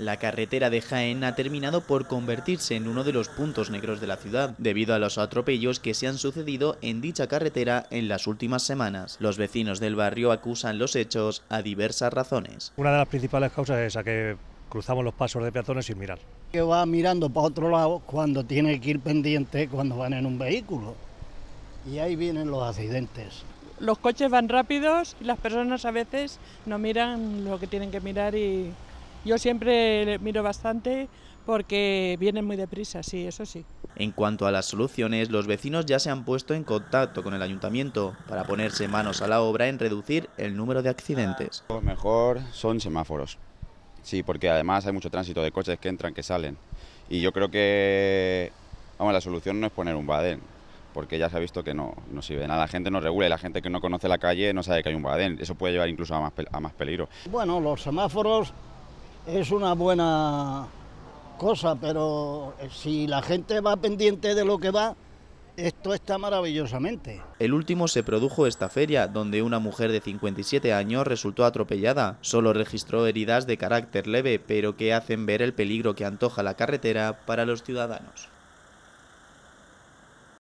La carretera de Jaén ha terminado por convertirse en uno de los puntos negros de la ciudad, debido a los atropellos que se han sucedido en dicha carretera en las últimas semanas. Los vecinos del barrio acusan los hechos a diversas razones. Una de las principales causas es a que cruzamos los pasos de peatones sin mirar. Que va mirando para otro lado cuando tiene que ir pendiente cuando van en un vehículo. Y ahí vienen los accidentes. Los coches van rápidos y las personas a veces no miran lo que tienen que mirar y yo siempre miro bastante porque vienen muy deprisa, sí, eso sí. En cuanto a las soluciones, los vecinos ya se han puesto en contacto con el ayuntamiento para ponerse manos a la obra en reducir el número de accidentes. Lo mejor son semáforos, sí, porque además hay mucho tránsito de coches que entran, que salen. Y yo creo que vamos, la solución no es poner un badén, porque ya se ha visto que no, no sirve nada. La gente no regula y la gente que no conoce la calle no sabe que hay un badén. Eso puede llevar incluso a más, a más peligro. Bueno, los semáforos es una buena cosa, pero eh, si la gente va pendiente de lo que va, esto está maravillosamente. El último se produjo esta feria, donde una mujer de 57 años resultó atropellada. Solo registró heridas de carácter leve, pero que hacen ver el peligro que antoja la carretera para los ciudadanos.